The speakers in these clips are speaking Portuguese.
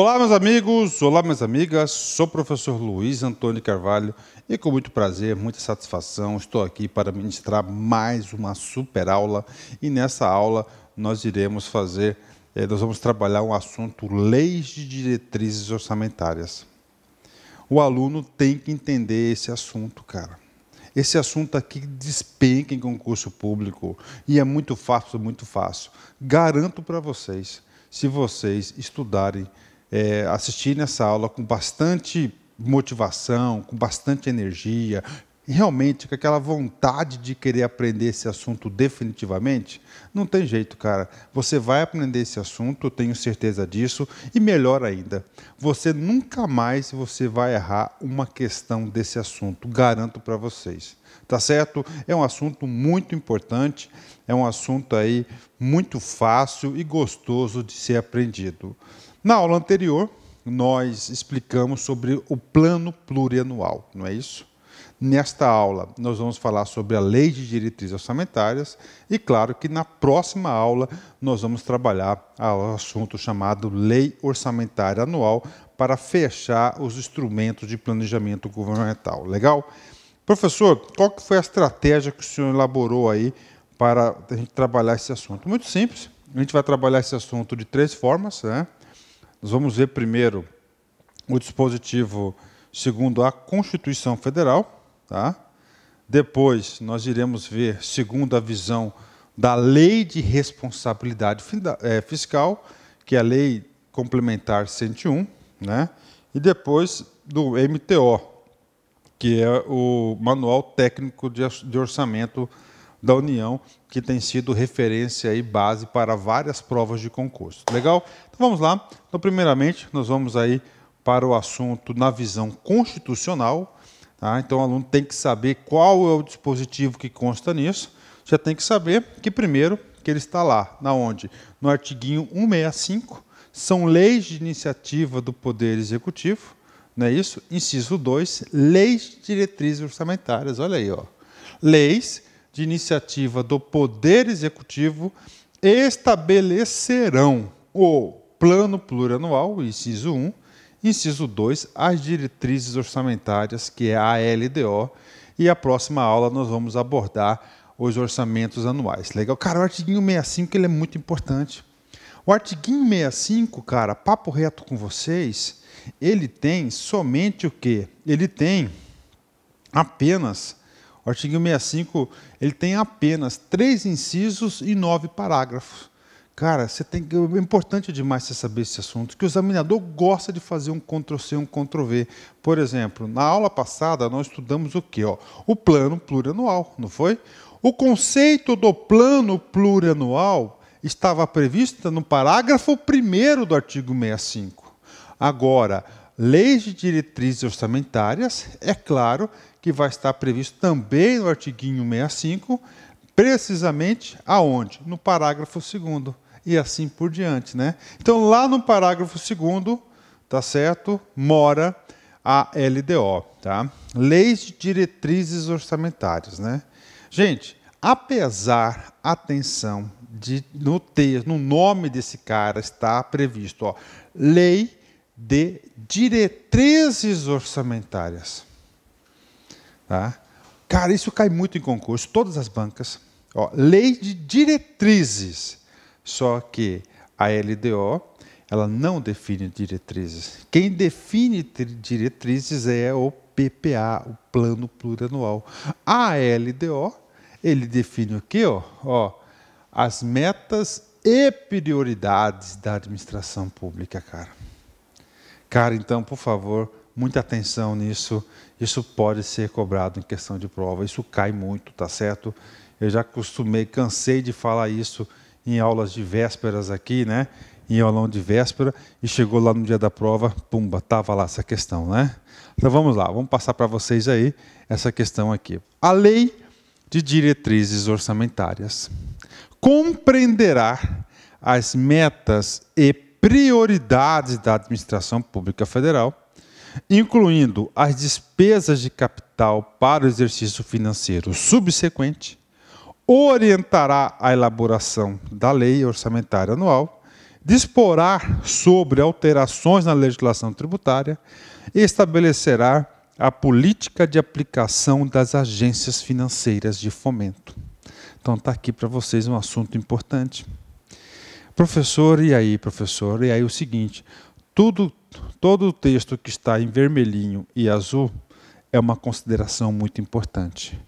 Olá, meus amigos, olá, minhas amigas. Sou o professor Luiz Antônio Carvalho e com muito prazer, muita satisfação, estou aqui para ministrar mais uma super aula. E nessa aula nós iremos fazer, eh, nós vamos trabalhar um assunto leis de diretrizes orçamentárias. O aluno tem que entender esse assunto, cara. Esse assunto aqui despenca em concurso público e é muito fácil, muito fácil. Garanto para vocês, se vocês estudarem é, nessa aula com bastante motivação, com bastante energia, realmente com aquela vontade de querer aprender esse assunto definitivamente, não tem jeito, cara. Você vai aprender esse assunto, tenho certeza disso, e melhor ainda, você nunca mais você vai errar uma questão desse assunto, garanto para vocês. Tá certo? É um assunto muito importante, é um assunto aí muito fácil e gostoso de ser aprendido. Na aula anterior, nós explicamos sobre o plano plurianual, não é isso? Nesta aula, nós vamos falar sobre a lei de diretrizes orçamentárias e, claro, que na próxima aula nós vamos trabalhar o assunto chamado Lei Orçamentária Anual para fechar os instrumentos de planejamento governamental. Legal? Professor, qual que foi a estratégia que o senhor elaborou aí para a gente trabalhar esse assunto? Muito simples. A gente vai trabalhar esse assunto de três formas, né? Nós vamos ver primeiro o dispositivo segundo a Constituição Federal, tá? Depois nós iremos ver segundo a visão da Lei de Responsabilidade é, Fiscal, que é a Lei Complementar 101, né? E depois do MTO, que é o Manual Técnico de Orçamento da União, que tem sido referência e base para várias provas de concurso. Legal? Vamos lá. Então, primeiramente, nós vamos aí para o assunto na visão constitucional. Tá? Então, o aluno tem que saber qual é o dispositivo que consta nisso. Já tem que saber que, primeiro, que ele está lá, na onde? No artiguinho 165, são leis de iniciativa do Poder Executivo, não é isso? Inciso 2, leis diretrizes orçamentárias, olha aí, ó. Leis de iniciativa do Poder Executivo estabelecerão o Plano Plurianual, inciso 1, inciso 2, as diretrizes orçamentárias, que é a LDO, e a próxima aula nós vamos abordar os orçamentos anuais. Legal? Cara, o artiguinho 65 ele é muito importante. O artiguinho 65, cara, papo reto com vocês, ele tem somente o quê? Ele tem apenas, o artigo 65, ele tem apenas três incisos e nove parágrafos. Cara, você tem que. É importante demais você saber esse assunto, que o examinador gosta de fazer um Ctrl-C, um Ctrl-V. Por exemplo, na aula passada nós estudamos o quê? Ó, o plano plurianual, não foi? O conceito do plano plurianual estava previsto no parágrafo 1 do artigo 65. Agora, leis de diretrizes orçamentárias, é claro que vai estar previsto também no artiguinho 65, precisamente aonde? No parágrafo 2 e assim por diante, né? Então, lá no parágrafo segundo, tá certo? Mora a LDO, tá? Leis de diretrizes orçamentárias, né? Gente, apesar, atenção, de no texto, no nome desse cara está previsto, ó, Lei de diretrizes orçamentárias. Tá? Cara, isso cai muito em concurso, todas as bancas. Ó, lei de diretrizes. Só que a LDO ela não define diretrizes. Quem define diretrizes é o PPA, o Plano Plurianual. A LDO ele define o quê? Ó, ó, as metas e prioridades da administração pública, cara. Cara, então, por favor, muita atenção nisso. Isso pode ser cobrado em questão de prova. Isso cai muito, tá certo? Eu já acostumei, cansei de falar isso em aulas de vésperas aqui, né? Em aulão de véspera e chegou lá no dia da prova, pumba, tava lá essa questão, né? Então vamos lá, vamos passar para vocês aí essa questão aqui. A lei de diretrizes orçamentárias compreenderá as metas e prioridades da administração pública federal, incluindo as despesas de capital para o exercício financeiro subsequente, orientará a elaboração da lei orçamentária anual, disporá sobre alterações na legislação tributária e estabelecerá a política de aplicação das agências financeiras de fomento. Então está aqui para vocês um assunto importante. Professor, e aí, professor? E aí o seguinte, tudo, todo o texto que está em vermelhinho e azul é uma consideração muito importante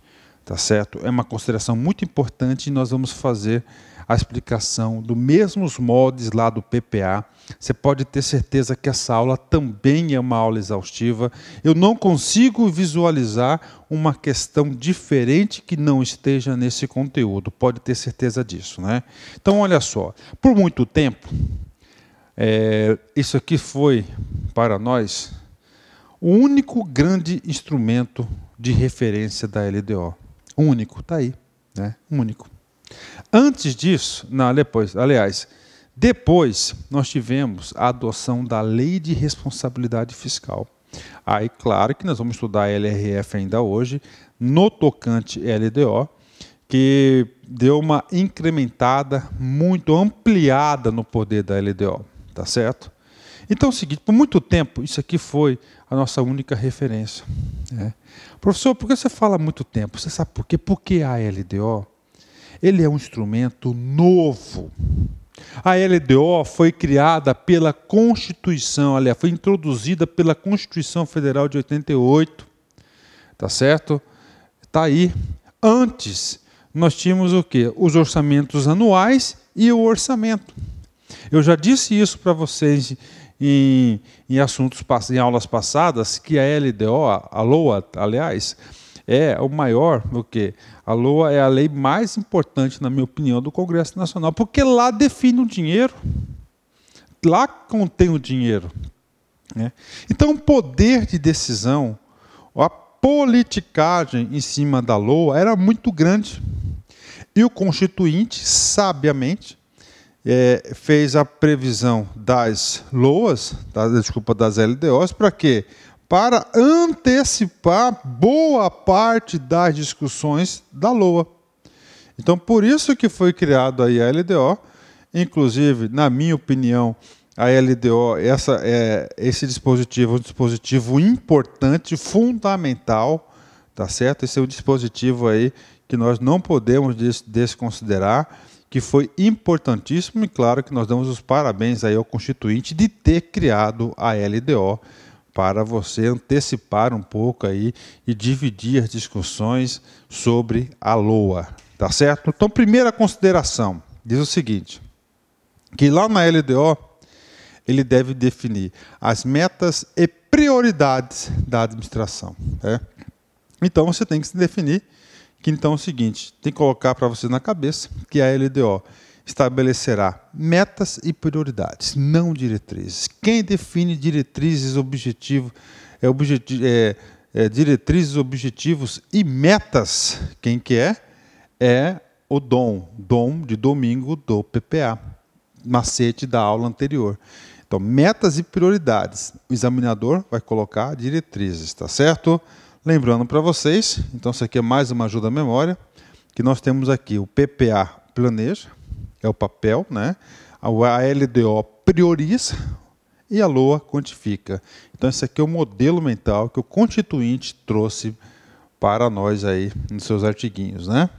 tá certo? É uma consideração muito importante e nós vamos fazer a explicação dos mesmos moldes lá do PPA. Você pode ter certeza que essa aula também é uma aula exaustiva. Eu não consigo visualizar uma questão diferente que não esteja nesse conteúdo. Pode ter certeza disso, né? Então, olha só. Por muito tempo, é, isso aqui foi para nós o único grande instrumento de referência da LDO. Único, está aí. Né? Único. Antes disso, não, depois, aliás, depois nós tivemos a adoção da Lei de Responsabilidade Fiscal. Aí, claro que nós vamos estudar a LRF ainda hoje, no tocante LDO, que deu uma incrementada, muito ampliada no poder da LDO, tá certo? Então é o seguinte, por muito tempo, isso aqui foi a nossa única referência. Né? Professor, por que você fala muito tempo? Você sabe por quê? Porque a LDO ele é um instrumento novo. A LDO foi criada pela Constituição, aliás, foi introduzida pela Constituição Federal de 88. Tá certo? Tá aí. Antes, nós tínhamos o quê? Os orçamentos anuais e o orçamento. Eu já disse isso para vocês em, em assuntos em aulas passadas que a LDO, a LOA, aliás, é o maior, o que a LOA é a lei mais importante, na minha opinião, do Congresso Nacional, porque lá define o dinheiro, lá contém o dinheiro. Né? Então, o poder de decisão, a politicagem em cima da LOA era muito grande. E o Constituinte, sabiamente, é, fez a previsão das LOAs, da desculpa, das LDOs, para quê? Para antecipar boa parte das discussões da LOA. Então, por isso que foi criado aí a LDO, inclusive, na minha opinião, a LDO, essa, é, esse dispositivo é um dispositivo importante, fundamental, tá certo? Esse é um dispositivo aí que nós não podemos des desconsiderar que foi importantíssimo e claro que nós damos os parabéns aí ao constituinte de ter criado a LDO para você antecipar um pouco aí e dividir as discussões sobre a LOA, tá certo? Então, primeira consideração, diz o seguinte, que lá na LDO ele deve definir as metas e prioridades da administração, né? Então, você tem que se definir que então é o seguinte: tem que colocar para você na cabeça que a LDO estabelecerá metas e prioridades, não diretrizes. Quem define diretrizes, objetivo, é, objeti é, é, diretrizes, objetivos e metas, quem que é? É o dom, dom de domingo do PPA, macete da aula anterior. Então, metas e prioridades. O examinador vai colocar diretrizes, tá certo? Lembrando para vocês, então isso aqui é mais uma ajuda à memória, que nós temos aqui o PPA planeja, é o papel, né? A LDO prioriza e a LOA quantifica. Então esse aqui é o modelo mental que o constituinte trouxe para nós aí nos seus artiguinhos, né?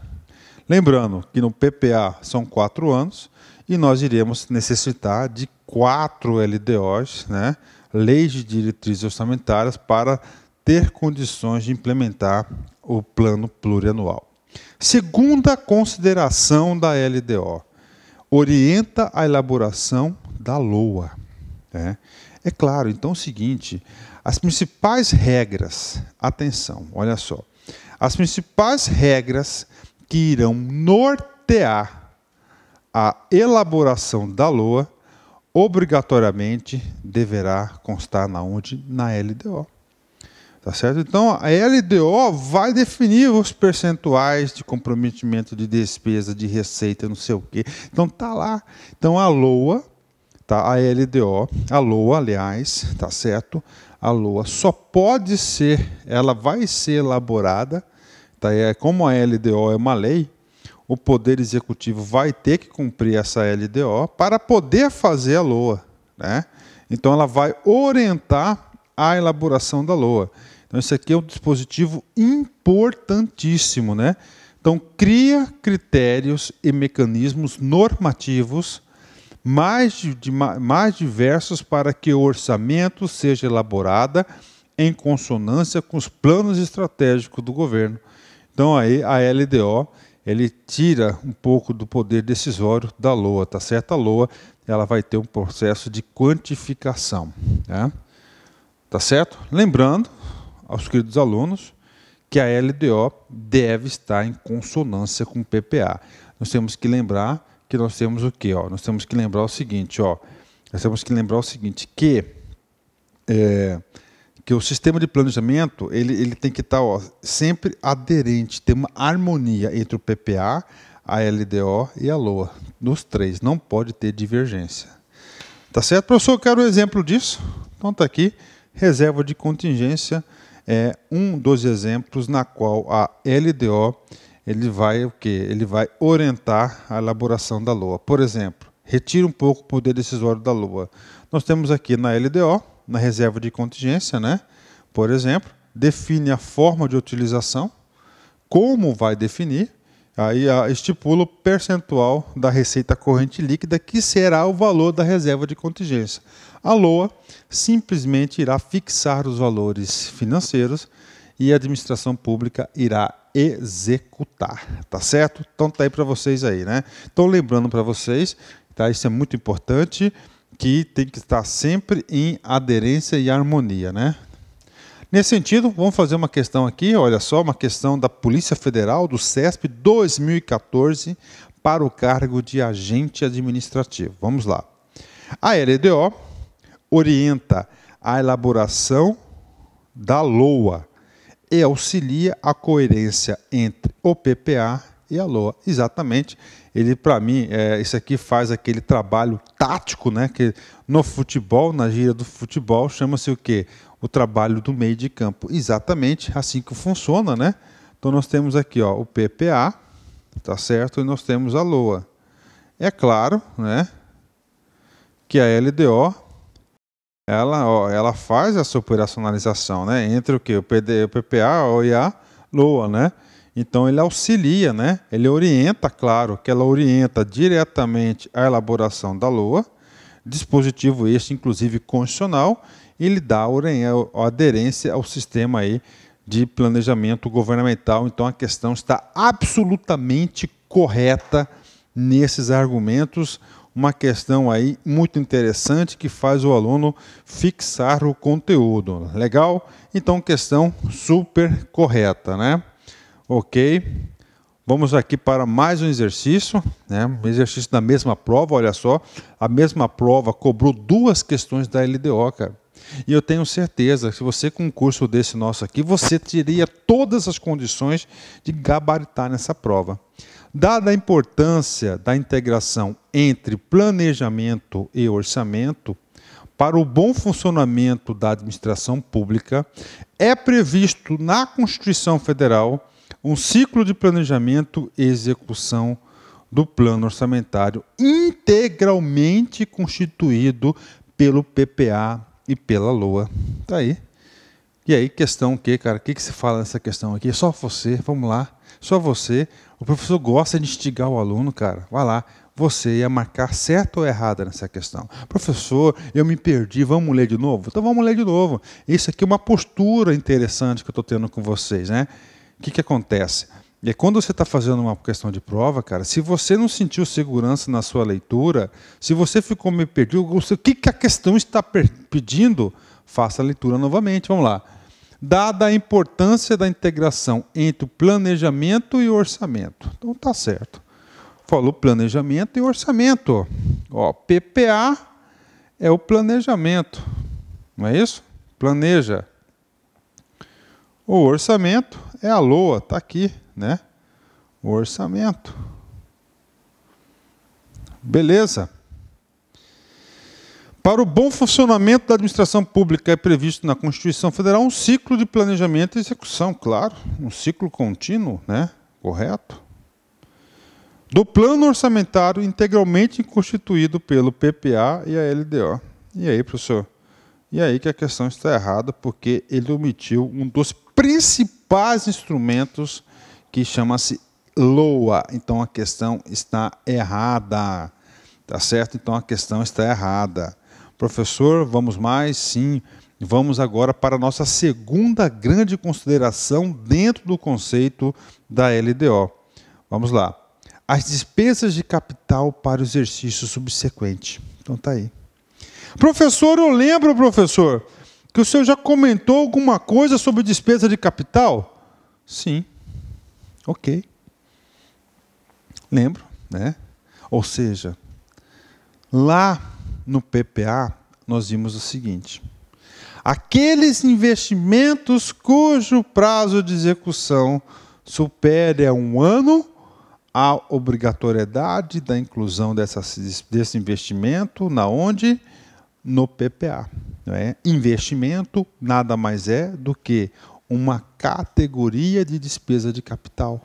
Lembrando que no PPA são quatro anos e nós iremos necessitar de quatro LDOs, né? Leis de diretrizes orçamentárias para ter condições de implementar o plano plurianual. Segunda consideração da LDO: orienta a elaboração da LOA. É, né? é claro, então é o seguinte: as principais regras, atenção, olha só, as principais regras que irão nortear a elaboração da LOA obrigatoriamente deverá constar na onde? Na LDO. Tá certo? Então, a LDO vai definir os percentuais de comprometimento de despesa, de receita, não sei o quê. Então, tá lá. Então, a LOA, tá? a LDO, a LOA, aliás, tá certo? A LOA só pode ser, ela vai ser elaborada, tá? é, como a LDO é uma lei, o Poder Executivo vai ter que cumprir essa LDO para poder fazer a LOA. Né? Então, ela vai orientar a elaboração da LOA. Então, isso aqui é um dispositivo importantíssimo, né? Então, cria critérios e mecanismos normativos mais, de, mais diversos para que o orçamento seja elaborado em consonância com os planos estratégicos do governo. Então, aí a LDO ele tira um pouco do poder decisório da LOA, tá certo? A LOA ela vai ter um processo de quantificação, né? tá certo? Lembrando, aos queridos alunos que a LDO deve estar em consonância com o PPA. Nós temos que lembrar que nós temos o quê? Ó, nós temos que lembrar o seguinte, ó, nós temos que lembrar o seguinte, que, é, que o sistema de planejamento ele, ele tem que estar ó, sempre aderente, ter uma harmonia entre o PPA, a LDO e a LOA. Nos três, não pode ter divergência. Tá certo, professor? Eu quero um exemplo disso. Então tá aqui, reserva de contingência é um dos exemplos na qual a LDO ele vai o que? Ele vai orientar a elaboração da LOA. Por exemplo, retira um pouco o poder decisório da LOA. Nós temos aqui na LDO, na reserva de contingência, né? Por exemplo, define a forma de utilização, como vai definir, aí ah, estipula o percentual da receita corrente líquida que será o valor da reserva de contingência. A LOA simplesmente irá fixar os valores financeiros e a administração pública irá executar, tá certo? Então tá aí para vocês aí, né? Então lembrando para vocês, tá? Isso é muito importante que tem que estar sempre em aderência e harmonia, né? Nesse sentido, vamos fazer uma questão aqui, olha só, uma questão da Polícia Federal do CESP 2014 para o cargo de agente administrativo. Vamos lá. A LDO orienta a elaboração da LOA e auxilia a coerência entre o PPA e a LOA. Exatamente. Ele, para mim, é, isso aqui faz aquele trabalho tático, né? Que no futebol, na gira do futebol, chama-se o quê? O trabalho do meio de campo. Exatamente assim que funciona, né? Então nós temos aqui ó, o PPA, tá certo? E nós temos a LOA. É claro, né? Que a LDO ela, ó, ela faz essa operacionalização, né? Entre o que? O, PD, o PPA, o IA, LOA, né? Então ele auxilia, né? Ele orienta, claro, que ela orienta diretamente a elaboração da LOA, dispositivo este, inclusive constitucional, e ele dá aderência ao sistema aí de planejamento governamental. Então a questão está absolutamente correta nesses argumentos uma questão aí muito interessante que faz o aluno fixar o conteúdo. Legal? Então, questão super correta, né? Ok. Vamos aqui para mais um exercício, né? Um exercício da mesma prova, olha só. A mesma prova cobrou duas questões da LDO, cara. E eu tenho certeza que se você com um curso desse nosso aqui, você teria todas as condições de gabaritar nessa prova. Dada a importância da integração entre planejamento e orçamento, para o bom funcionamento da administração pública, é previsto na Constituição Federal um ciclo de planejamento e execução do plano orçamentário integralmente constituído pelo PPA e pela LOA. Tá aí. E aí, questão o quê, cara? O que, que se fala nessa questão aqui? Só você, vamos lá. Só você. O professor gosta de instigar o aluno, cara. Vai lá. Você ia marcar certo ou errado nessa questão. Professor, eu me perdi, vamos ler de novo? Então vamos ler de novo. Isso aqui é uma postura interessante que eu estou tendo com vocês, né? O que, que acontece? E é quando você está fazendo uma questão de prova, cara, se você não sentiu segurança na sua leitura, se você ficou meio perdido, o que, que a questão está pedindo, faça a leitura novamente. Vamos lá dada a importância da integração entre o planejamento e o orçamento. Então tá certo. Falou planejamento e orçamento. Ó, PPA é o planejamento, não é isso? Planeja. O orçamento é a LOA, tá aqui, né? O orçamento. Beleza. Para o bom funcionamento da administração pública é previsto na Constituição Federal um ciclo de planejamento e execução, claro, um ciclo contínuo, né? Correto? Do plano orçamentário integralmente constituído pelo PPA e a LDO. E aí, professor? E aí que a questão está errada, porque ele omitiu um dos principais instrumentos que chama-se LOA. Então a questão está errada. Tá certo? Então a questão está errada. Professor, vamos mais? Sim. Vamos agora para a nossa segunda grande consideração dentro do conceito da LDO. Vamos lá. As despesas de capital para o exercício subsequente. Então tá aí. Professor, eu lembro, professor, que o senhor já comentou alguma coisa sobre despesa de capital? Sim. OK. Lembro, né? Ou seja, lá no PPA, nós vimos o seguinte: aqueles investimentos cujo prazo de execução supere a um ano, a obrigatoriedade da inclusão desse investimento na onde? No PPA. é Investimento nada mais é do que uma categoria de despesa de capital.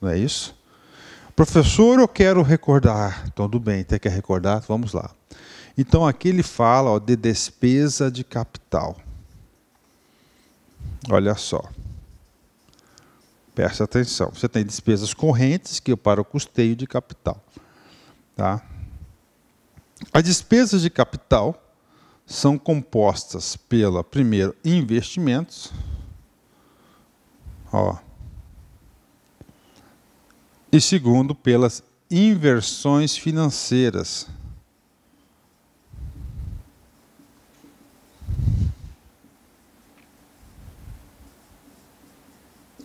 Não é isso? Professor, eu quero recordar. Tudo bem, tem que recordar? Vamos lá. Então aqui ele fala ó, de despesa de capital. Olha só. Preste atenção. Você tem despesas correntes que é para o custeio de capital. Tá? As despesas de capital são compostas pela, primeiro, investimentos. Ó. E segundo, pelas inversões financeiras.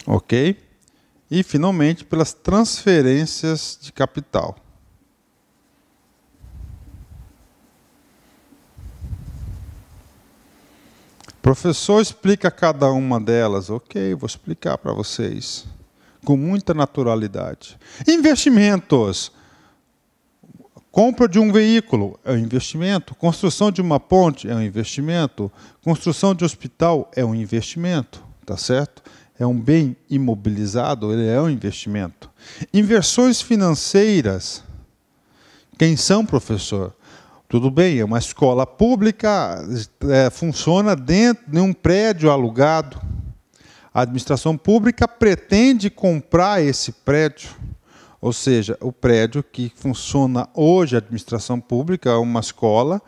Ok? E, finalmente, pelas transferências de capital. Professor, explica cada uma delas. Ok, vou explicar para vocês com muita naturalidade. Investimentos. Compra de um veículo é um investimento. Construção de uma ponte é um investimento. Construção de hospital é um investimento, tá certo? é um bem imobilizado, ele é um investimento. Inversões financeiras. Quem são, professor? Tudo bem, é uma escola pública, é, funciona dentro de um prédio alugado. A administração pública pretende comprar esse prédio. Ou seja, o prédio que funciona hoje, a administração pública, é uma escola,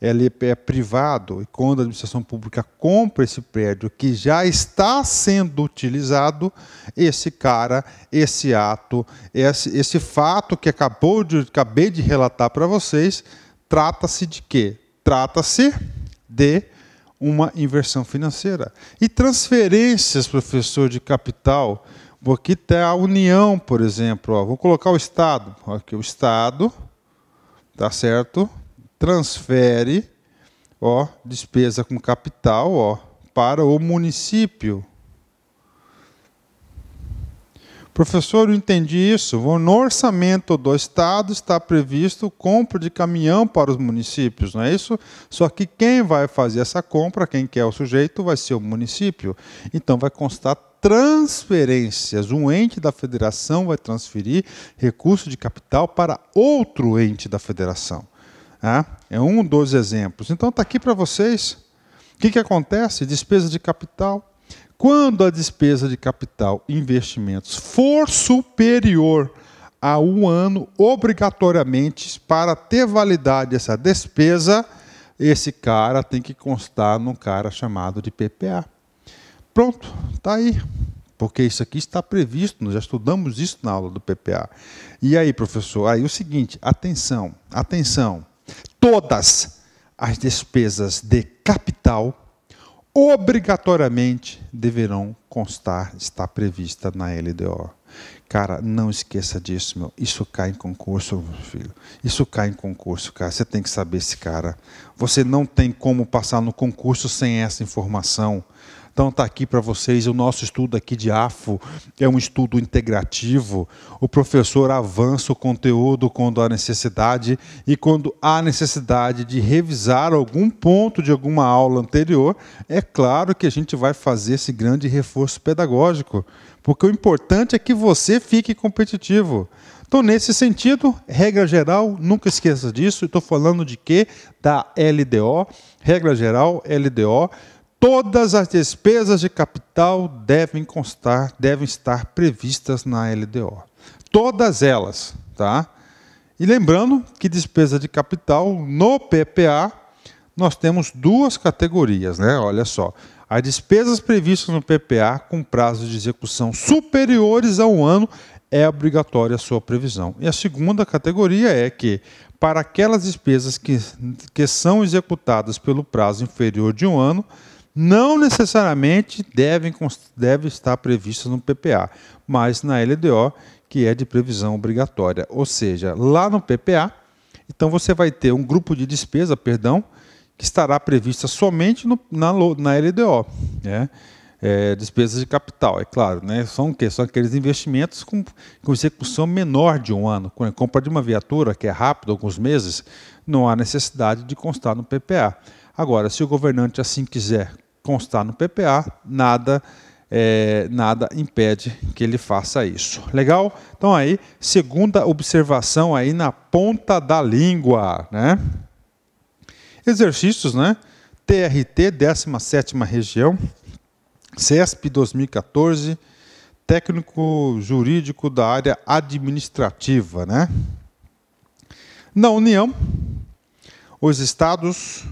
ele é, é privado e quando a administração pública compra esse prédio que já está sendo utilizado, esse cara, esse ato, esse, esse fato que acabou de, acabei de relatar para vocês, trata-se de quê? Trata-se de uma inversão financeira. E transferências, professor, de capital, Aqui tem tá a União, por exemplo, ó, vou colocar o Estado, aqui o Estado, tá certo? transfere, ó, despesa com capital, ó, para o município. Professor, eu entendi isso. No orçamento do Estado está previsto compra de caminhão para os municípios, não é isso? Só que quem vai fazer essa compra, quem quer é o sujeito, vai ser o município. Então vai constar transferências. Um ente da federação vai transferir recurso de capital para outro ente da federação é um dos exemplos. Então está aqui para vocês. O que, que acontece? Despesa de capital. Quando a despesa de capital investimentos for superior a um ano, obrigatoriamente, para ter validade essa despesa, esse cara tem que constar num cara chamado de PPA. Pronto, está aí. Porque isso aqui está previsto, nós já estudamos isso na aula do PPA. E aí, professor? Aí o seguinte, atenção, atenção todas as despesas de capital obrigatoriamente deverão constar, está prevista na LDO. Cara, não esqueça disso, meu. Isso cai em concurso, meu filho. Isso cai em concurso, cara. Você tem que saber esse cara. Você não tem como passar no concurso sem essa informação. Então está aqui para vocês o nosso estudo aqui de AFO, é um estudo integrativo. O professor avança o conteúdo quando há necessidade e quando há necessidade de revisar algum ponto de alguma aula anterior, é claro que a gente vai fazer esse grande reforço pedagógico, porque o importante é que você fique competitivo. Então, nesse sentido, regra geral, nunca esqueça disso. Estou falando de quê? Da LDO. Regra geral, LDO todas as despesas de capital devem constar, devem estar previstas na LDO. Todas elas, tá? E lembrando que despesa de capital no PPA nós temos duas categorias, né? Olha só. As despesas previstas no PPA com prazo de execução superiores a um ano é obrigatória a sua previsão. E a segunda categoria é que, para aquelas despesas que, que são executadas pelo prazo inferior de um ano, não necessariamente devem, devem estar previstas no PPA, mas na LDO, que é de previsão obrigatória. Ou seja, lá no PPA, então você vai ter um grupo de despesa, perdão, que estará prevista somente no, na, na LDO. Né? É, despesas de capital, é claro, né? São que São aqueles investimentos com, com execução menor de um ano. Com a compra de uma viatura, que é rápido, alguns meses, não há necessidade de constar no PPA. Agora, se o governante assim quiser constar no PPA, nada é, nada impede que ele faça isso. Legal? Então aí, segunda observação aí na ponta da língua, né? Exercícios, né? TRT 17ª região, CESP 2014, técnico jurídico da área administrativa, né? Na União, os estados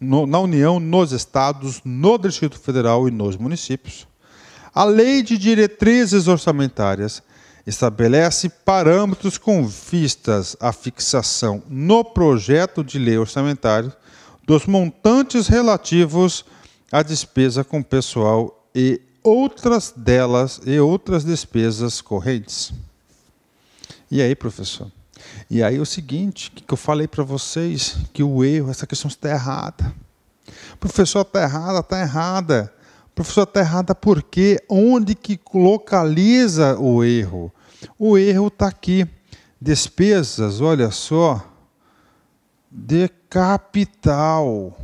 no, na União, nos estados, no Distrito Federal e nos municípios. A Lei de Diretrizes Orçamentárias estabelece parâmetros com vistas à fixação no projeto de lei orçamentária dos montantes relativos à despesa com pessoal e outras delas e outras despesas correntes. E aí, professor? E aí é o seguinte, que eu falei para vocês, que o erro, essa questão está errada. Professor, está errada, está errada. Professor, está errada por quê? Onde que localiza o erro? O erro está aqui. Despesas, olha só, de capital.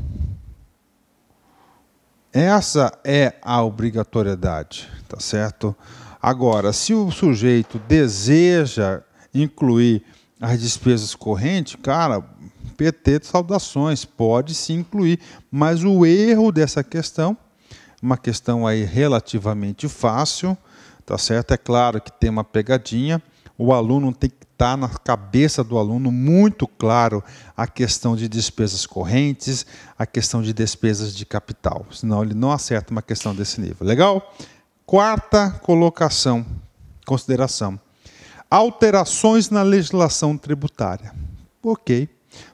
Essa é a obrigatoriedade, tá certo? Agora, se o sujeito deseja incluir as despesas correntes, cara, PT de saudações, pode se incluir. Mas o erro dessa questão, uma questão aí relativamente fácil, tá certo? É claro que tem uma pegadinha, o aluno tem que estar tá na cabeça do aluno muito claro a questão de despesas correntes, a questão de despesas de capital, senão ele não acerta uma questão desse nível. Legal? Quarta colocação, consideração alterações na legislação tributária. Ok.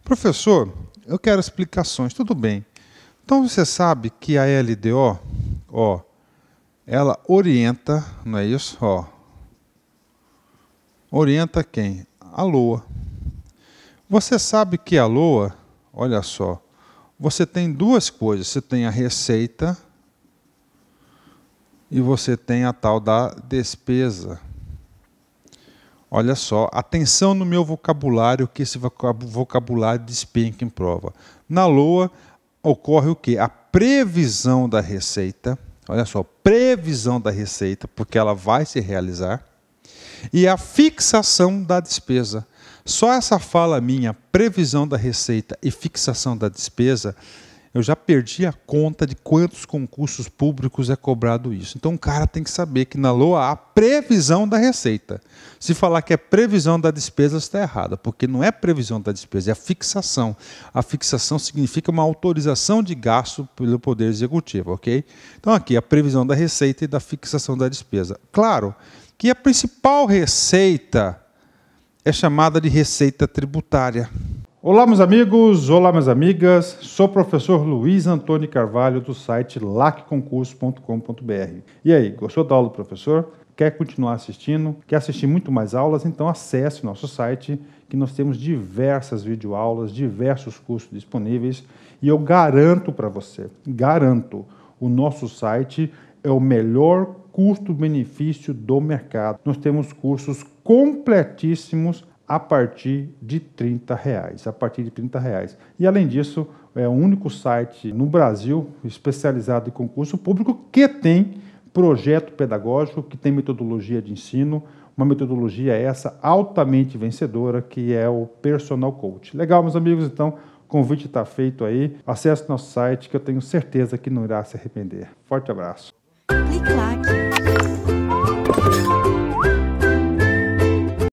Professor, eu quero explicações. Tudo bem. Então você sabe que a LDO, ó, ela orienta, não é isso? Ó, orienta quem? A LOA. Você sabe que a LOA, olha só, você tem duas coisas. Você tem a receita e você tem a tal da despesa. Olha só, atenção no meu vocabulário, que esse vocabulário despenca em prova. Na LOA ocorre o que? A previsão da receita. Olha só, previsão da receita, porque ela vai se realizar. E a fixação da despesa. Só essa fala minha, previsão da receita e fixação da despesa, eu já perdi a conta de quantos concursos públicos é cobrado isso. Então o cara tem que saber que na LOA há previsão da receita. Se falar que é previsão da despesa, está errado, porque não é previsão da despesa, é a fixação. A fixação significa uma autorização de gasto pelo Poder Executivo, ok? Então aqui a previsão da receita e da fixação da despesa. Claro que a principal receita é chamada de receita tributária. Olá, meus amigos, olá, minhas amigas. Sou o professor Luiz Antônio Carvalho do site lacconcurso.com.br. E aí, gostou da aula do professor? Quer continuar assistindo? Quer assistir muito mais aulas? Então acesse nosso site que nós temos diversas videoaulas, diversos cursos disponíveis e eu garanto para você, garanto, o nosso site é o melhor custo-benefício do mercado. Nós temos cursos completíssimos a partir de 30 reais, a partir de 30 reais. E além disso, é o único site no Brasil especializado em concurso público que tem projeto pedagógico, que tem metodologia de ensino, uma metodologia essa altamente vencedora que é o Personal Coach. Legal, meus amigos, então o convite está feito aí. Acesse nosso site que eu tenho certeza que não irá se arrepender. Forte abraço. Clique,